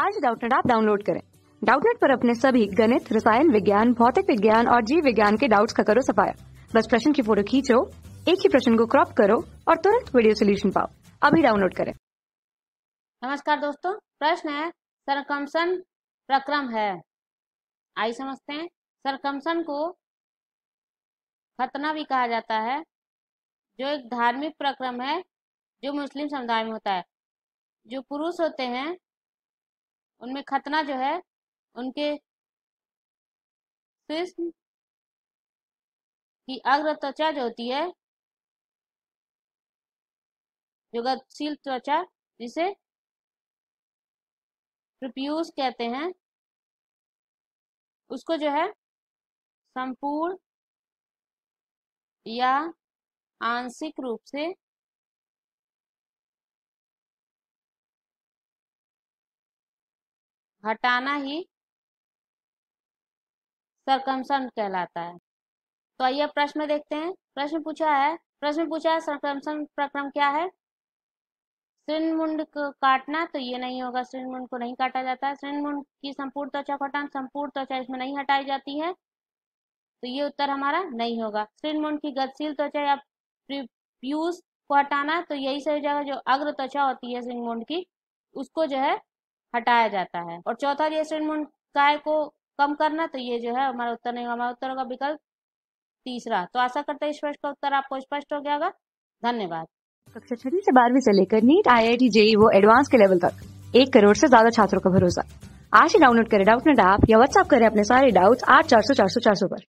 आज डाउटनेट आप डाउनलोड करें डाउटनेट पर अपने सभी गणित रसायन विज्ञान भौतिक विज्ञान और जीव विज्ञान के डाउट्स का करो सफाया बस प्रश्न की फोटो खींचो एक ही प्रश्न को क्रॉप करो और तुरंत वीडियो सोल्यूशन पाओ अभी डाउनलोड करें नमस्कार दोस्तों प्रश्न है सरकमसन प्रक्रम है आई समझते हैं सरकमसन को खतना भी कहा जाता है जो एक धार्मिक प्रक्रम है जो मुस्लिम समुदाय में होता है जो पुरुष होते हैं उनमें खतना जो है उनके की अग्र त्वचा जो होती है जुगतशील त्वचा जिसे प्रिप्यूस कहते हैं उसको जो है संपूर्ण या आंशिक रूप से हटाना ही सरकमसन कहलाता है तो आइए प्रश्न देखते हैं प्रश्न पूछा है प्रश्न पूछा है सरकमसन प्रक्रम क्या है श्रीनमुंड को काटना तो ये नहीं होगा श्रीनमुंड को नहीं काटा जाता है श्रीनमुंड की संपूर्ण त्वचा खटान संपूर्ण त्वचा इसमें नहीं हटाई जाती है तो ये उत्तर हमारा नहीं होगा श्रीनमुंड की गतिशील त्वचा या प्यूस को हटाना तो यही सही जगह जो अग्र त्वचा होती है श्रीनमुंड की उसको जो है हटाया जाता है और चौथा रिएस्टेटमेंट काय को कम करना तो ये जो है हमारा उत्तर नहीं हमारा उत्तर होगा विकल्प तीसरा तो आशा करते हैं स्पष्ट का उत्तर आपको स्पष्ट हो गया होगा धन्यवाद कक्षा छठी से बारहवीं से लेकर NEET I I T JEE वो एडवांस के लेवल तक एक करोड़ से ज्यादा छात्रों का भरोसा आज ही डाउनलोड करें डाउट नेट ऐप या व्हाट्सअप करें अपने सारे डाउट्स आठ चार सौ चार सौ चार सौ पर